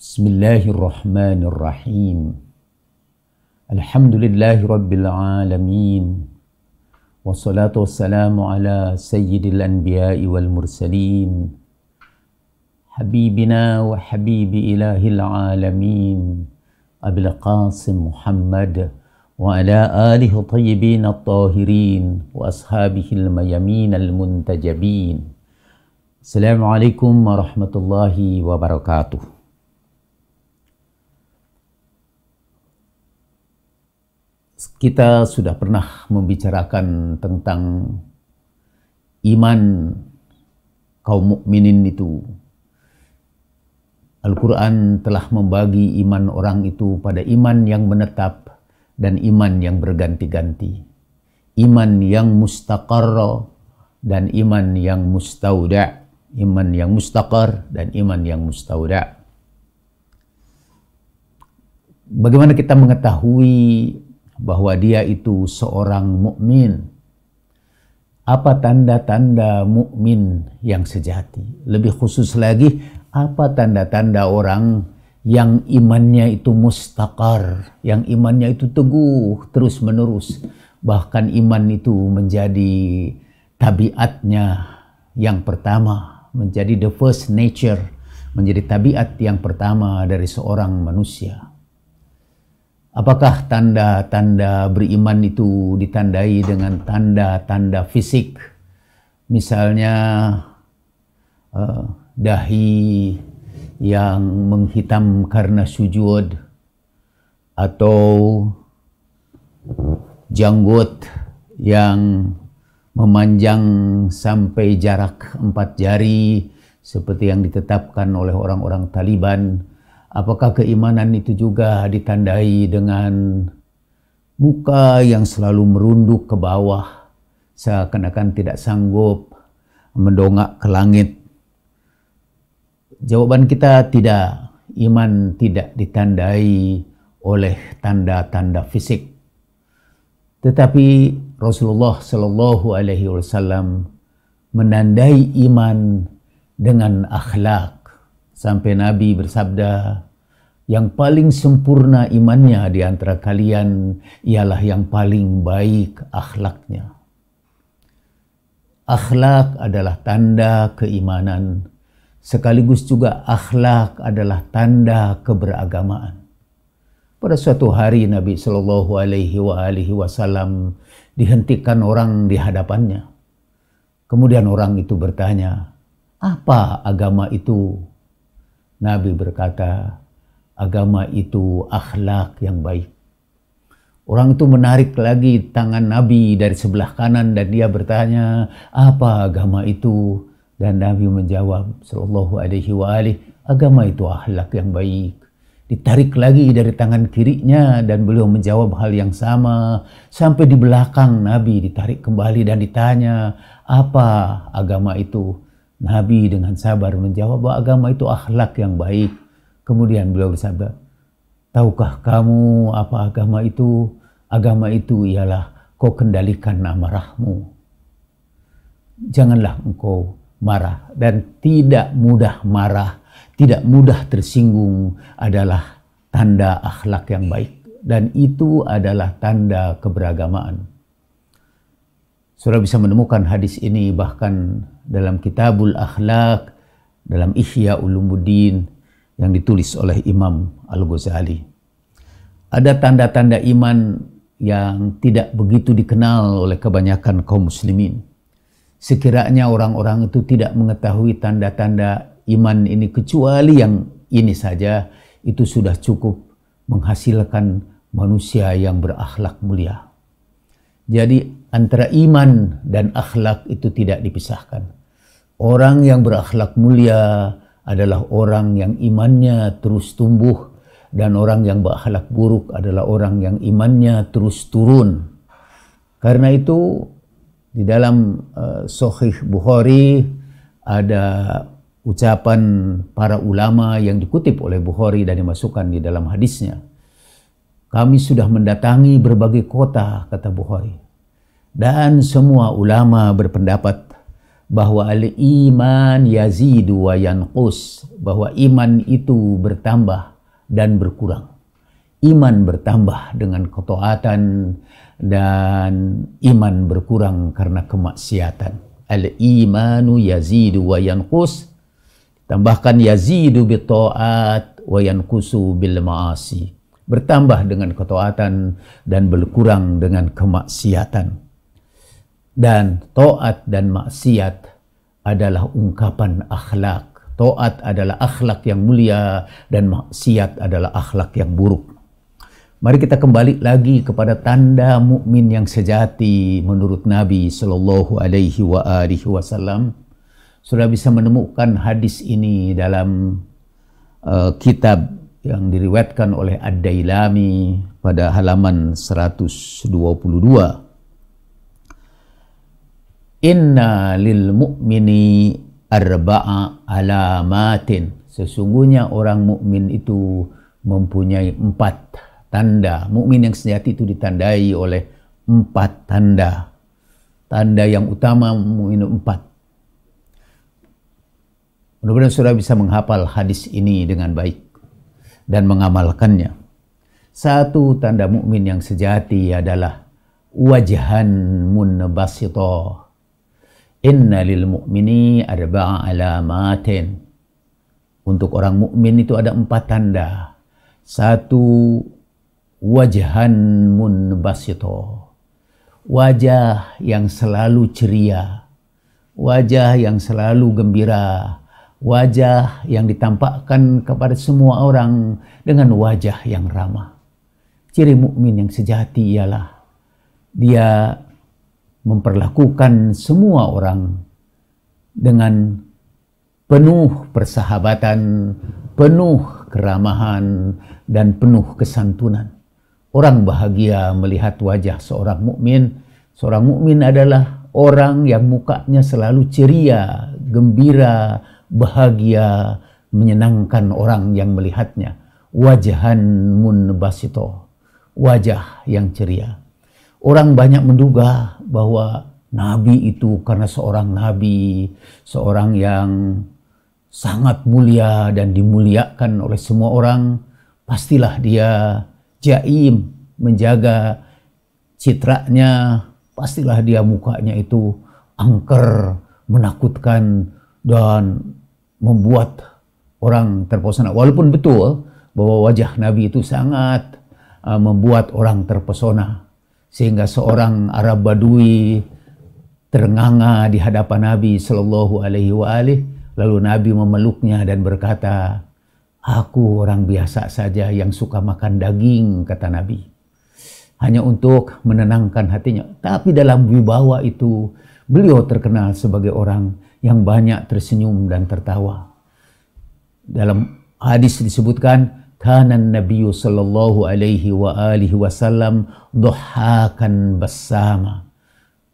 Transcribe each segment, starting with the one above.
بسم الله الرحمن الرحيم الحمد لله رب العالمين والصلاة والسلام على سيد الأنبياء والمرسلين حبيبنا وحبيب إله العالمين أبي القاسم محمد وعلى آله الطيبين الطاهرين وأصحابه الميامين المنتجبين السلام عليكم ورحمة الله وبركاته kita sudah pernah membicarakan tentang iman kaum mukminin itu. Al-Quran telah membagi iman orang itu pada iman yang menetap dan iman yang berganti-ganti. Iman yang mustaqar dan iman yang mustauda. Iman yang mustaqar dan iman yang mustauda. Bagaimana kita mengetahui bahwa dia itu seorang mukmin. Apa tanda-tanda mukmin yang sejati? Lebih khusus lagi, apa tanda-tanda orang yang imannya itu mustakar, yang imannya itu teguh terus-menerus, bahkan iman itu menjadi tabiatnya yang pertama, menjadi the first nature, menjadi tabiat yang pertama dari seorang manusia. Apakah tanda-tanda beriman itu ditandai dengan tanda-tanda fisik? Misalnya uh, dahi yang menghitam karena sujud atau janggut yang memanjang sampai jarak empat jari seperti yang ditetapkan oleh orang-orang Taliban Apakah keimanan itu juga ditandai dengan muka yang selalu merunduk ke bawah, seakan-akan tidak sanggup mendongak ke langit? Jawaban kita tidak. Iman tidak ditandai oleh tanda-tanda fisik. Tetapi Rasulullah Shallallahu Alaihi Wasallam menandai iman dengan akhlak Sampai Nabi bersabda, yang paling sempurna imannya di antara kalian ialah yang paling baik akhlaknya. Akhlak adalah tanda keimanan, sekaligus juga akhlak adalah tanda keberagamaan. Pada suatu hari Nabi Shallallahu Alaihi Wasallam dihentikan orang di hadapannya. Kemudian orang itu bertanya, apa agama itu? Nabi berkata, agama itu akhlak yang baik. Orang itu menarik lagi tangan Nabi dari sebelah kanan dan dia bertanya, apa agama itu? Dan Nabi menjawab, Sallallahu alaihi wa alih, agama itu akhlak yang baik. Ditarik lagi dari tangan kirinya dan beliau menjawab hal yang sama. Sampai di belakang Nabi ditarik kembali dan ditanya, apa agama itu? Nabi dengan sabar menjawab bahwa agama itu akhlak yang baik. Kemudian beliau bersabda, tahukah kamu apa agama itu? Agama itu ialah kau kendalikan amarahmu. Janganlah engkau marah dan tidak mudah marah, tidak mudah tersinggung adalah tanda akhlak yang baik dan itu adalah tanda keberagamaan. Saudara bisa menemukan hadis ini bahkan dalam Kitabul Akhlak, dalam Ihya Ulumuddin yang ditulis oleh Imam Al-Ghazali. Ada tanda-tanda iman yang tidak begitu dikenal oleh kebanyakan kaum muslimin. Sekiranya orang-orang itu tidak mengetahui tanda-tanda iman ini kecuali yang ini saja, itu sudah cukup menghasilkan manusia yang berakhlak mulia. Jadi antara iman dan akhlak itu tidak dipisahkan. Orang yang berakhlak mulia adalah orang yang imannya terus tumbuh dan orang yang berakhlak buruk adalah orang yang imannya terus turun. Karena itu di dalam uh, Sahih Bukhari ada ucapan para ulama yang dikutip oleh Bukhari dan dimasukkan di dalam hadisnya. Kami sudah mendatangi berbagai kota, kata Bukhari. Dan semua ulama berpendapat bahwa al-iman yazidu wa yanqus, bahwa iman itu bertambah dan berkurang. Iman bertambah dengan ketaatan dan iman berkurang karena kemaksiatan. Al-imanu yazidu wa yanqus. Tambahkan yazidu bi ta'at wa yanqusu bil ma'asi. Bertambah dengan ketaatan dan berkurang dengan kemaksiatan. Dan toat dan maksiat adalah ungkapan akhlak. Toat adalah akhlak yang mulia dan maksiat adalah akhlak yang buruk. Mari kita kembali lagi kepada tanda mukmin yang sejati menurut Nabi Shallallahu Alaihi Wasallam. Sudah bisa menemukan hadis ini dalam uh, kitab yang diriwetkan oleh Ad-Dailami pada halaman 122. Inna lil mu'mini arba'a alamatin. Sesungguhnya orang mukmin itu mempunyai empat tanda. Mukmin yang sejati itu ditandai oleh empat tanda. Tanda yang utama mukmin empat. Mudah-mudahan saudara bisa menghafal hadis ini dengan baik dan mengamalkannya. Satu tanda mukmin yang sejati adalah wajhan munbasito Inna lil mu'mini arba'a alamatin. Untuk orang mukmin itu ada empat tanda. Satu, wajahan munbasito. Wajah yang selalu ceria. Wajah yang selalu gembira. Wajah yang ditampakkan kepada semua orang dengan wajah yang ramah. Ciri mukmin yang sejati ialah dia memperlakukan semua orang dengan penuh persahabatan, penuh keramahan dan penuh kesantunan. Orang bahagia melihat wajah seorang mukmin. Seorang mukmin adalah orang yang mukanya selalu ceria, gembira, bahagia, menyenangkan orang yang melihatnya. Wajahan munbasito, wajah yang ceria. Orang banyak menduga bahwa nabi itu karena seorang nabi, seorang yang sangat mulia dan dimuliakan oleh semua orang, pastilah dia jaim menjaga citranya, pastilah dia mukanya itu angker, menakutkan dan membuat orang terpesona. Walaupun betul bahwa wajah Nabi itu sangat uh, membuat orang terpesona sehingga seorang Arab Badui ternganga di hadapan Nabi Shallallahu Alaihi Wasallam lalu Nabi memeluknya dan berkata aku orang biasa saja yang suka makan daging kata Nabi hanya untuk menenangkan hatinya tapi dalam wibawa itu beliau terkenal sebagai orang yang banyak tersenyum dan tertawa dalam hadis disebutkan kana nabiyyu sallallahu alaihi wa alihi wasallam dhahakan bersama.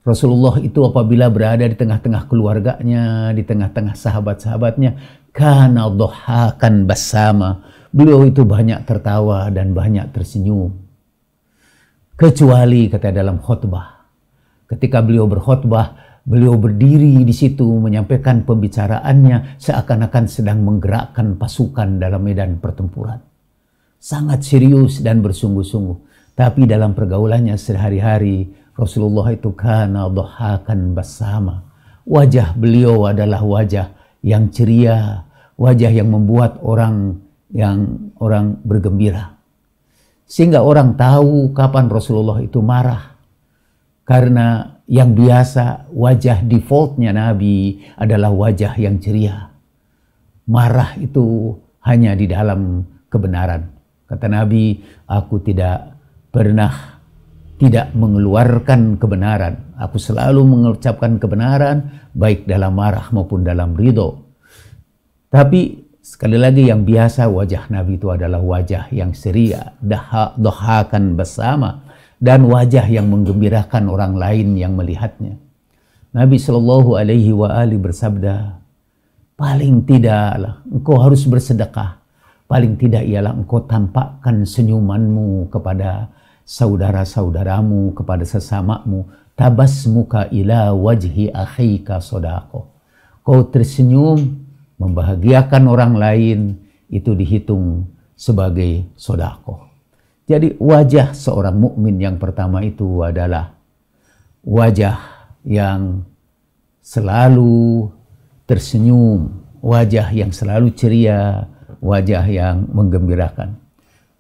Rasulullah itu apabila berada di tengah-tengah keluarganya, di tengah-tengah sahabat-sahabatnya, kana dhahakan bersama. Beliau itu banyak tertawa dan banyak tersenyum. Kecuali kata dalam khutbah. Ketika beliau berkhutbah, beliau berdiri di situ menyampaikan pembicaraannya seakan-akan sedang menggerakkan pasukan dalam medan pertempuran sangat serius dan bersungguh-sungguh. Tapi dalam pergaulannya sehari-hari, Rasulullah itu kana dohakan bersama. Wajah beliau adalah wajah yang ceria, wajah yang membuat orang yang orang bergembira. Sehingga orang tahu kapan Rasulullah itu marah. Karena yang biasa wajah defaultnya Nabi adalah wajah yang ceria. Marah itu hanya di dalam kebenaran. Kata Nabi, aku tidak pernah tidak mengeluarkan kebenaran. Aku selalu mengucapkan kebenaran baik dalam marah maupun dalam ridho. Tapi sekali lagi yang biasa wajah Nabi itu adalah wajah yang seria, dohakan bersama dan wajah yang menggembirakan orang lain yang melihatnya. Nabi Shallallahu Alaihi Wasallam bersabda, paling tidaklah engkau harus bersedekah Paling tidak ialah engkau tampakkan senyumanmu kepada saudara-saudaramu, kepada sesamamu. Tabas muka ila wajhi akhika sodako. Kau tersenyum, membahagiakan orang lain, itu dihitung sebagai sodako. Jadi wajah seorang mukmin yang pertama itu adalah wajah yang selalu tersenyum, wajah yang selalu ceria, wajah yang menggembirakan.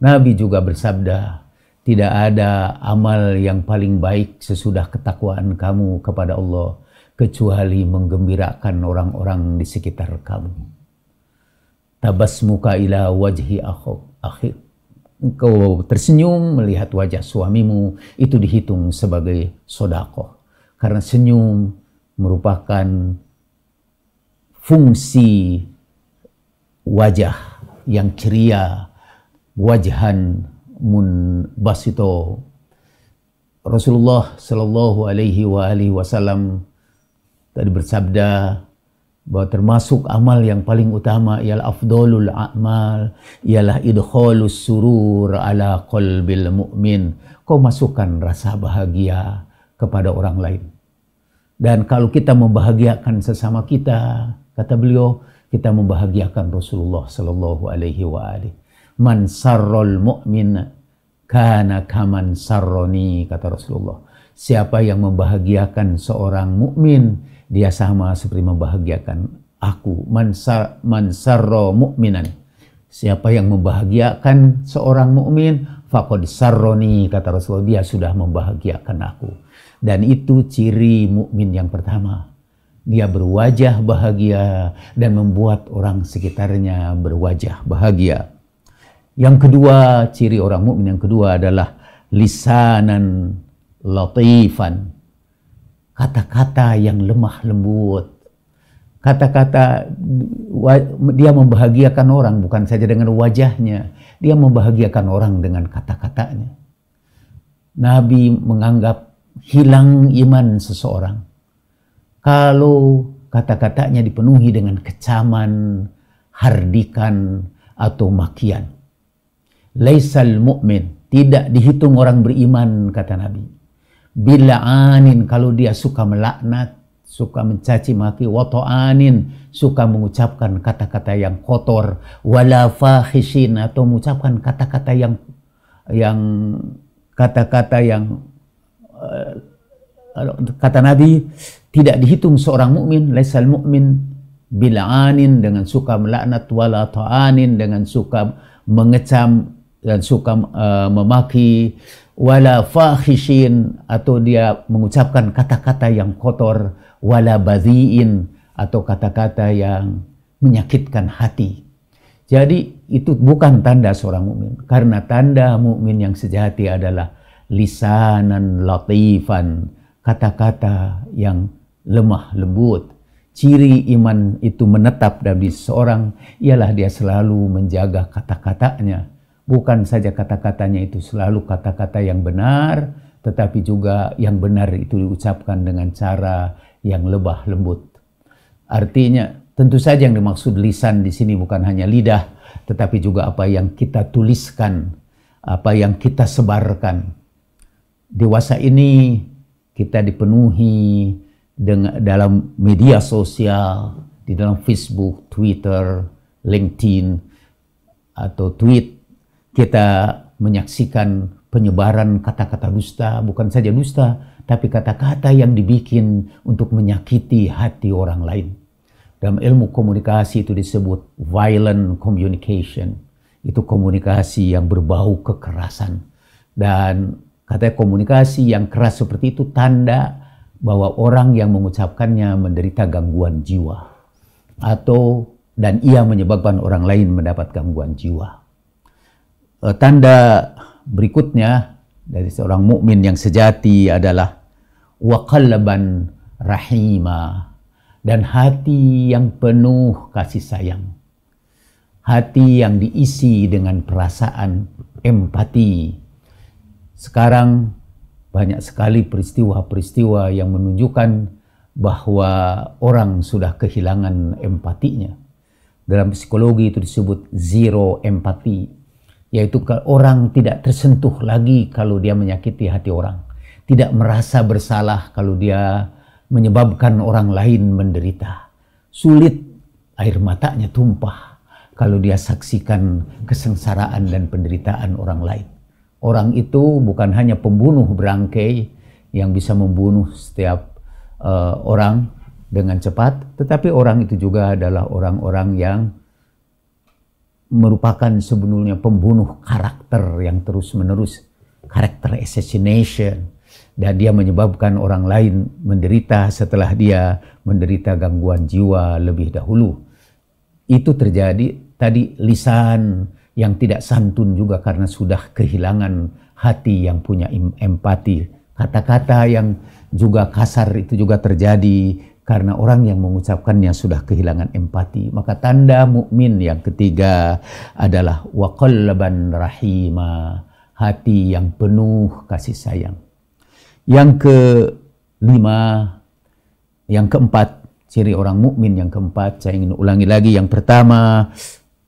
Nabi juga bersabda, tidak ada amal yang paling baik sesudah ketakwaan kamu kepada Allah kecuali menggembirakan orang-orang di sekitar kamu. Tabas muka ila wajhi akhir. Engkau tersenyum melihat wajah suamimu itu dihitung sebagai sodako. Karena senyum merupakan fungsi wajah yang ceria, wajhan basito Rasulullah Shallallahu Alaihi Wasallam tadi bersabda bahwa termasuk amal yang paling utama ialah afdolul amal ialah idholus surur ala qalbil mu'min kau masukkan rasa bahagia kepada orang lain dan kalau kita membahagiakan sesama kita kata beliau kita membahagiakan Rasulullah sallallahu alaihi wa alihi. Man sarrul mu'min kana kaman sarroni kata Rasulullah. Siapa yang membahagiakan seorang mukmin, dia sama seperti membahagiakan aku. Man sar man sarro mu'minan. Siapa yang membahagiakan seorang mukmin, faqad sarroni kata Rasulullah, dia sudah membahagiakan aku. Dan itu ciri mukmin yang pertama dia berwajah bahagia dan membuat orang sekitarnya berwajah bahagia. Yang kedua, ciri orang mukmin yang kedua adalah lisanan latifan. Kata-kata yang lemah lembut. Kata-kata dia membahagiakan orang bukan saja dengan wajahnya, dia membahagiakan orang dengan kata-katanya. Nabi menganggap hilang iman seseorang kalau kata-katanya dipenuhi dengan kecaman, hardikan, atau makian. Laisal mu'min, tidak dihitung orang beriman, kata Nabi. Bila anin, kalau dia suka melaknat, suka mencaci maki, anin, suka mengucapkan kata-kata yang kotor, wala fahishin, atau mengucapkan kata-kata yang yang kata-kata yang eh, kata Nabi tidak dihitung seorang mukmin laisal mukmin anin dengan suka melaknat wala ta'anin dengan suka mengecam dan suka uh, memaki wala fakhishin atau dia mengucapkan kata-kata yang kotor wala badhiin atau kata-kata yang menyakitkan hati. Jadi itu bukan tanda seorang mukmin karena tanda mukmin yang sejati adalah lisanan latifan, kata-kata yang lemah lembut. Ciri iman itu menetap dari seorang ialah dia selalu menjaga kata-katanya. Bukan saja kata-katanya itu selalu kata-kata yang benar, tetapi juga yang benar itu diucapkan dengan cara yang lebah lembut. Artinya, tentu saja yang dimaksud lisan di sini bukan hanya lidah, tetapi juga apa yang kita tuliskan, apa yang kita sebarkan. Dewasa ini kita dipenuhi dengan dalam media sosial di dalam Facebook, Twitter, LinkedIn atau tweet kita menyaksikan penyebaran kata-kata dusta, bukan saja dusta, tapi kata-kata yang dibikin untuk menyakiti hati orang lain. Dalam ilmu komunikasi itu disebut violent communication. Itu komunikasi yang berbau kekerasan. Dan kata komunikasi yang keras seperti itu tanda bahwa orang yang mengucapkannya menderita gangguan jiwa atau dan ia menyebabkan orang lain mendapat gangguan jiwa. Eh, tanda berikutnya dari seorang mukmin yang sejati adalah waqallaban rahima dan hati yang penuh kasih sayang. Hati yang diisi dengan perasaan empati. Sekarang banyak sekali peristiwa-peristiwa yang menunjukkan bahwa orang sudah kehilangan empatinya. Dalam psikologi itu disebut zero empati, yaitu orang tidak tersentuh lagi kalau dia menyakiti hati orang, tidak merasa bersalah kalau dia menyebabkan orang lain menderita. Sulit air matanya tumpah kalau dia saksikan kesengsaraan dan penderitaan orang lain. Orang itu bukan hanya pembunuh berangkai yang bisa membunuh setiap uh, orang dengan cepat, tetapi orang itu juga adalah orang-orang yang merupakan sebenarnya pembunuh karakter yang terus-menerus, karakter assassination, dan dia menyebabkan orang lain menderita setelah dia menderita gangguan jiwa lebih dahulu. Itu terjadi tadi lisan yang tidak santun juga karena sudah kehilangan hati yang punya empati. Kata-kata yang juga kasar itu juga terjadi karena orang yang mengucapkannya sudah kehilangan empati. Maka tanda mukmin yang ketiga adalah waqallaban rahima, hati yang penuh kasih sayang. Yang ke lima yang keempat, ciri orang mukmin yang keempat saya ingin ulangi lagi yang pertama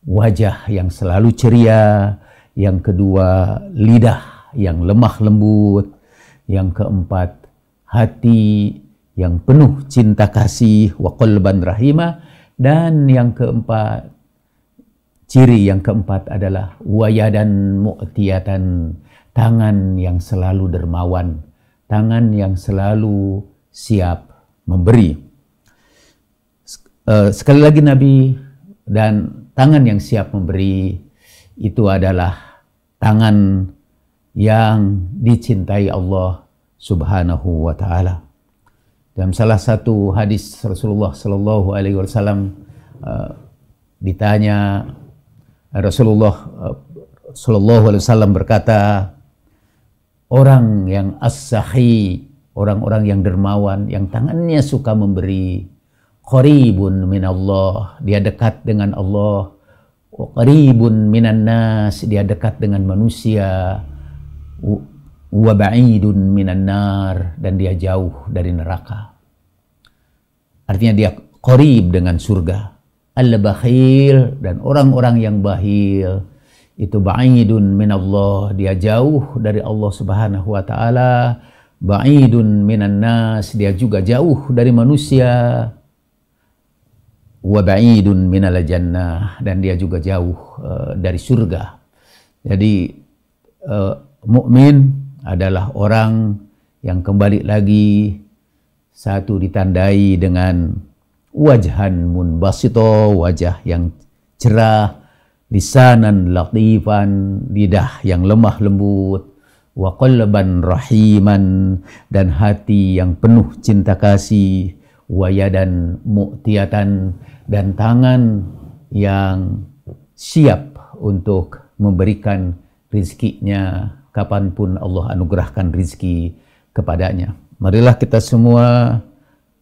wajah yang selalu ceria, yang kedua lidah yang lemah lembut, yang keempat hati yang penuh cinta kasih wa qalban rahimah dan yang keempat ciri yang keempat adalah wayadan mu'tiyatan tangan yang selalu dermawan tangan yang selalu siap memberi eh, sekali lagi Nabi dan tangan yang siap memberi itu adalah tangan yang dicintai Allah Subhanahu wa taala. Dalam salah satu hadis Rasulullah sallallahu alaihi wasallam eh, ditanya Rasulullah eh, sallallahu alaihi wasallam berkata, orang yang as-sahi, orang-orang yang dermawan, yang tangannya suka memberi, qaribun min Allah, dia dekat dengan Allah. Wa qaribun minan nas, dia dekat dengan manusia. Wa ba'idun minan nar dan dia jauh dari neraka. Artinya dia qarib dengan surga. Al-bakhil dan orang-orang yang bahil itu ba'idun min Allah, dia jauh dari Allah Subhanahu wa taala. Ba'idun minan nas, dia juga jauh dari manusia wa minal jannah dan dia juga jauh uh, dari surga. Jadi uh, mukmin adalah orang yang kembali lagi satu ditandai dengan wajhan munbasito, wajah yang cerah, lisanan latifan, lidah yang lemah lembut, wa qalban rahiman dan hati yang penuh cinta kasih dan mu'tiatan dan tangan yang siap untuk memberikan rizkinya kapanpun Allah anugerahkan rizki kepadanya. Marilah kita semua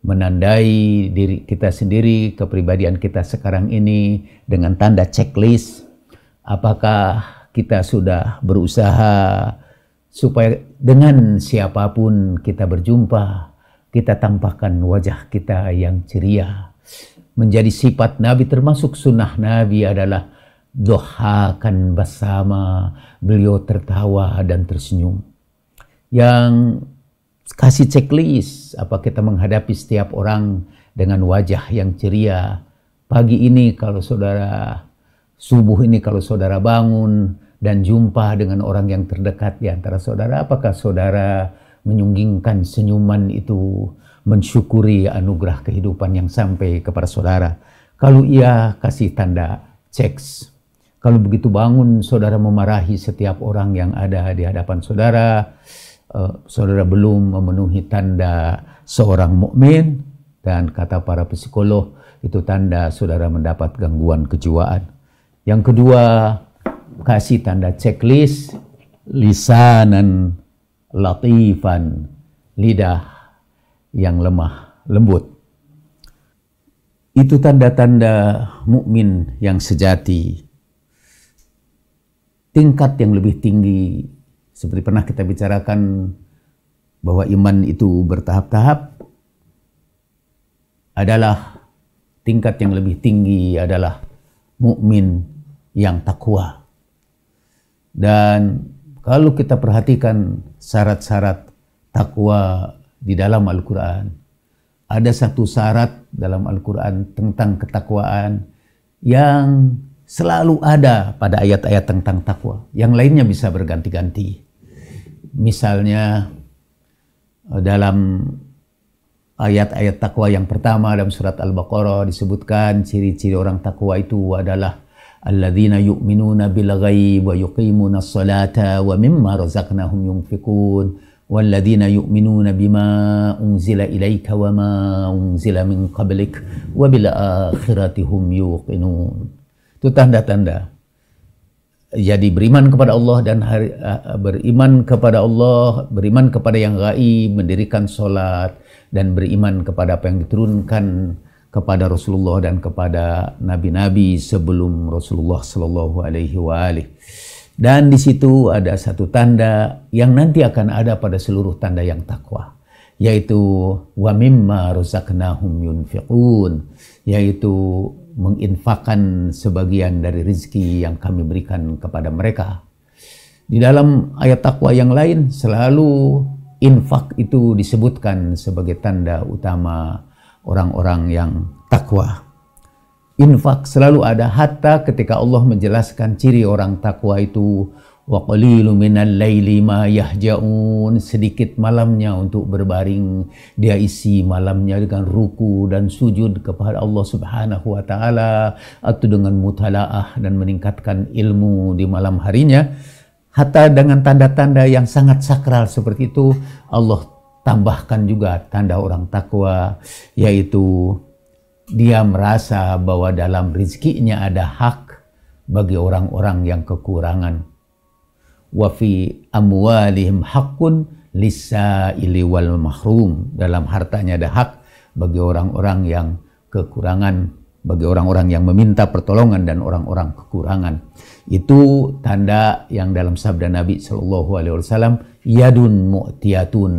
menandai diri kita sendiri, kepribadian kita sekarang ini dengan tanda checklist. Apakah kita sudah berusaha supaya dengan siapapun kita berjumpa, kita tampakkan wajah kita yang ceria. Menjadi sifat Nabi termasuk sunnah Nabi adalah dohakan bersama, beliau tertawa dan tersenyum. Yang kasih checklist apa kita menghadapi setiap orang dengan wajah yang ceria. Pagi ini kalau saudara subuh ini kalau saudara bangun dan jumpa dengan orang yang terdekat di antara saudara, apakah saudara menyunggingkan senyuman itu mensyukuri anugerah kehidupan yang sampai kepada saudara. Kalau ia kasih tanda checks, Kalau begitu bangun saudara memarahi setiap orang yang ada di hadapan saudara, uh, saudara belum memenuhi tanda seorang mukmin dan kata para psikolog itu tanda saudara mendapat gangguan kejiwaan. Yang kedua, kasih tanda checklist lisanan latifan lidah yang lemah lembut itu tanda-tanda mukmin yang sejati tingkat yang lebih tinggi seperti pernah kita bicarakan bahwa iman itu bertahap-tahap adalah tingkat yang lebih tinggi adalah mukmin yang takwa dan kalau kita perhatikan syarat-syarat takwa di dalam Al-Quran, ada satu syarat dalam Al-Quran tentang ketakwaan yang selalu ada pada ayat-ayat tentang takwa. Yang lainnya bisa berganti-ganti. Misalnya eh, dalam ayat-ayat takwa yang pertama dalam surat Al-Baqarah disebutkan ciri-ciri orang takwa itu adalah alladzina yu'minuna bil ghaib wa yuqimuna sholata wa mimma razaqnahum yunfiqun walladzina yu'minuna bima unzila ilaika wa ma unzila min qablik itu tanda-tanda jadi beriman kepada Allah dan hari, eh, eh, beriman kepada Allah, beriman kepada yang gaib, mendirikan solat dan beriman kepada apa yang diturunkan kepada Rasulullah dan kepada nabi-nabi sebelum Rasulullah Shallallahu Alaihi Wasallam. Dan di situ ada satu tanda yang nanti akan ada pada seluruh tanda yang takwa, yaitu wa mimma rozaknahum yunfiqun, yaitu menginfakkan sebagian dari rizki yang kami berikan kepada mereka. Di dalam ayat takwa yang lain selalu infak itu disebutkan sebagai tanda utama orang-orang yang takwa. Infak selalu ada hatta ketika Allah menjelaskan ciri orang takwa itu wa qalilu minal laili ma yahjaun sedikit malamnya untuk berbaring dia isi malamnya dengan ruku dan sujud kepada Allah Subhanahu wa taala atau dengan mutalaah dan meningkatkan ilmu di malam harinya hatta dengan tanda-tanda yang sangat sakral seperti itu Allah tambahkan juga tanda orang takwa yaitu dia merasa bahwa dalam rizkinya ada hak bagi orang-orang yang kekurangan. Wa fi amwalihim haqqun lisaili wal mahrum. Dalam hartanya ada hak bagi orang-orang yang kekurangan, bagi orang-orang yang meminta pertolongan dan orang-orang kekurangan. Itu tanda yang dalam sabda Nabi Shallallahu alaihi wasallam yadun mu'tiyatun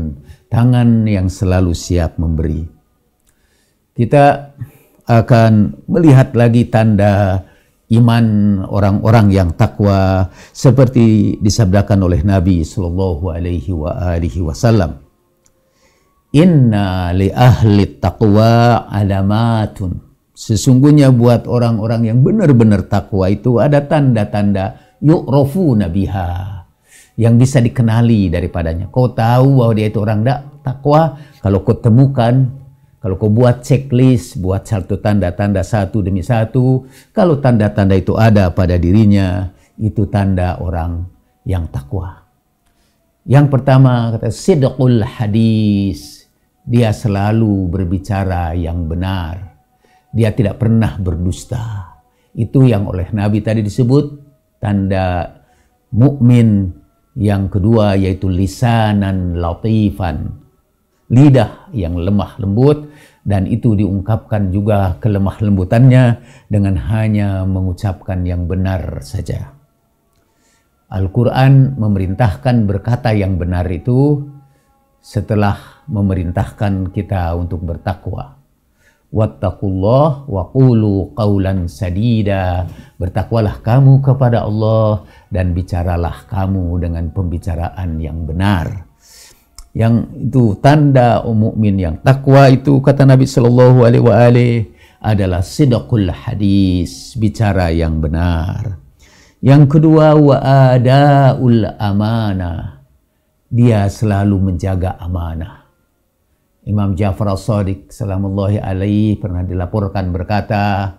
tangan yang selalu siap memberi. Kita akan melihat lagi tanda iman orang-orang yang takwa seperti disabdakan oleh Nabi Shallallahu Alaihi wa alihi Wasallam. Inna li ahli taqwa alamatun. Sesungguhnya buat orang-orang yang benar-benar takwa itu ada tanda-tanda yu'rafu nabiha yang bisa dikenali daripadanya. Kau tahu bahwa dia itu orang tak takwa. Kalau kau temukan, kalau kau buat checklist, buat satu tanda-tanda satu demi satu, kalau tanda-tanda itu ada pada dirinya, itu tanda orang yang takwa. Yang pertama kata sidqul hadis. Dia selalu berbicara yang benar. Dia tidak pernah berdusta. Itu yang oleh Nabi tadi disebut tanda mukmin yang kedua yaitu lisanan latifan, lidah yang lemah lembut dan itu diungkapkan juga kelemah lembutannya dengan hanya mengucapkan yang benar saja. Al-Quran memerintahkan berkata yang benar itu setelah memerintahkan kita untuk bertakwa. Wattakullah wa qulu qawlan sadida. Bertakwalah kamu kepada Allah dan bicaralah kamu dengan pembicaraan yang benar. Yang itu tanda umumin yang takwa itu kata Nabi Shallallahu Alaihi Wasallam adalah sidokul hadis bicara yang benar. Yang kedua wa ul amanah dia selalu menjaga amanah. Imam Ja'far al sadiq salamullahi alaihi pernah dilaporkan berkata,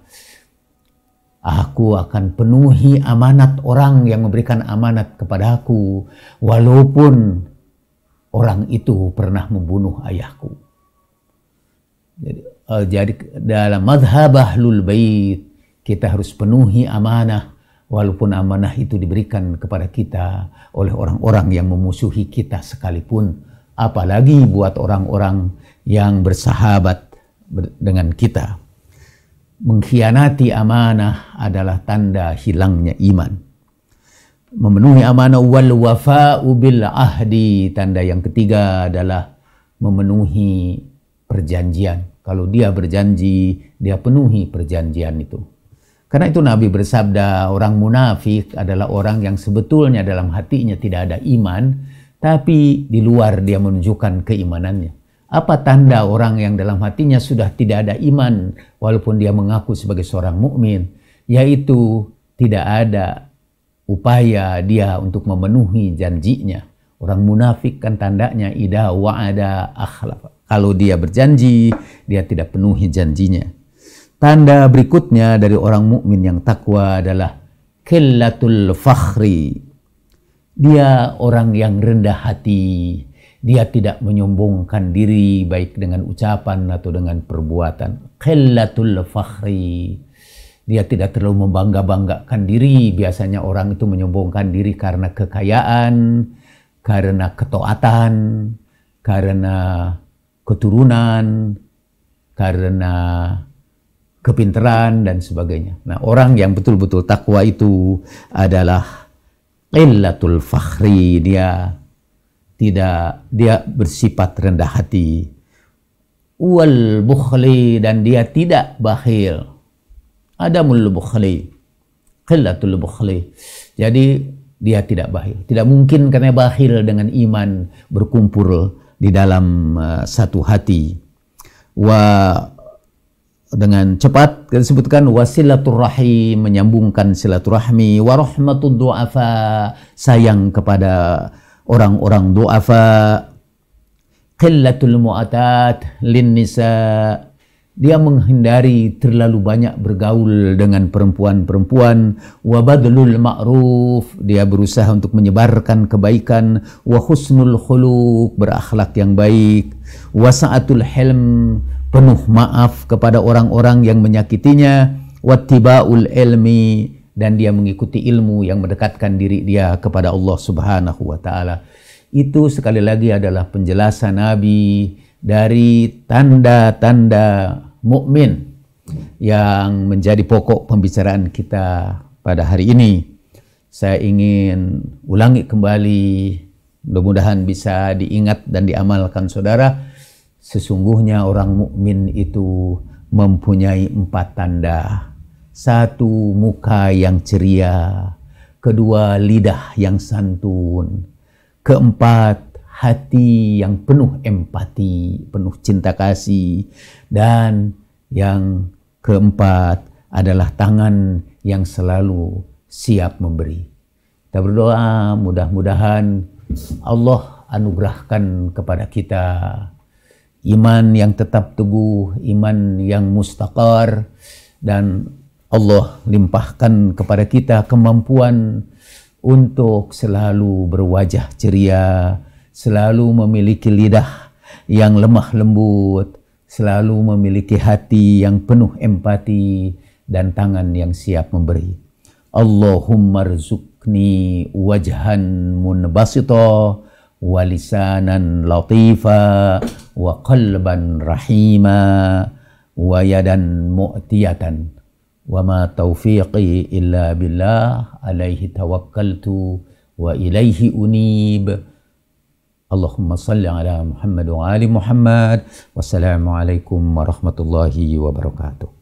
Aku akan penuhi amanat orang yang memberikan amanat kepada aku, walaupun orang itu pernah membunuh ayahku. Jadi, uh, jadi dalam madhab ahlul bait kita harus penuhi amanah walaupun amanah itu diberikan kepada kita oleh orang-orang yang memusuhi kita sekalipun apalagi buat orang-orang yang bersahabat dengan kita. Mengkhianati amanah adalah tanda hilangnya iman. Memenuhi amanah wal wafa bil ahdi. Tanda yang ketiga adalah memenuhi perjanjian. Kalau dia berjanji, dia penuhi perjanjian itu. Karena itu Nabi bersabda, orang munafik adalah orang yang sebetulnya dalam hatinya tidak ada iman, tapi di luar dia menunjukkan keimanannya. Apa tanda orang yang dalam hatinya sudah tidak ada iman walaupun dia mengaku sebagai seorang mukmin? Yaitu tidak ada upaya dia untuk memenuhi janjinya. Orang munafik kan tandanya ida wa'ada akhlaf. Kalau dia berjanji, dia tidak penuhi janjinya. Tanda berikutnya dari orang mukmin yang takwa adalah killatul fakhri. Dia orang yang rendah hati, dia tidak menyombongkan diri baik dengan ucapan atau dengan perbuatan. Qillatul fakhri. Dia tidak terlalu membangga-banggakan diri. Biasanya orang itu menyombongkan diri karena kekayaan, karena ketaatan, karena keturunan, karena kepintaran dan sebagainya. Nah, orang yang betul-betul takwa itu adalah qillatul fakhri, dia tidak dia bersifat rendah hati wal bukhli dan dia tidak bakhil adamul bukhli qillatul bukhli jadi dia tidak bakhil tidak mungkin karena bakhil dengan iman berkumpul di dalam uh, satu hati wa dengan cepat kita wasilatul wasilaturrahim menyambungkan silaturahmi warahmatul duafa sayang kepada orang-orang du'afa qillatul mu'atat lin nisa dia menghindari terlalu banyak bergaul dengan perempuan-perempuan wa badlul ma'ruf dia berusaha untuk menyebarkan kebaikan wa husnul khuluq berakhlak yang baik wa sa'atul hilm penuh maaf kepada orang-orang yang menyakitinya wa tibaul ilmi dan dia mengikuti ilmu yang mendekatkan diri dia kepada Allah Subhanahu wa taala. Itu sekali lagi adalah penjelasan Nabi dari tanda-tanda mukmin yang menjadi pokok pembicaraan kita pada hari ini. Saya ingin ulangi kembali, mudah-mudahan bisa diingat dan diamalkan saudara. Sesungguhnya orang mukmin itu mempunyai empat tanda satu muka yang ceria, kedua lidah yang santun, keempat hati yang penuh empati, penuh cinta kasih, dan yang keempat adalah tangan yang selalu siap memberi. Kita berdoa mudah-mudahan Allah anugerahkan kepada kita iman yang tetap teguh, iman yang mustaqar dan Allah limpahkan kepada kita kemampuan untuk selalu berwajah ceria, selalu memiliki lidah yang lemah lembut, selalu memiliki hati yang penuh empati dan tangan yang siap memberi. Allahumma rizukni wajhan munbasita walisanan latifa wa qalban rahima wa yadan mu'tiyatan وما توفيقي إلا بالله عليه توكلت وإليه أنيب اللهم صل على محمد وآل محمد والسلام عليكم ورحمة الله وبركاته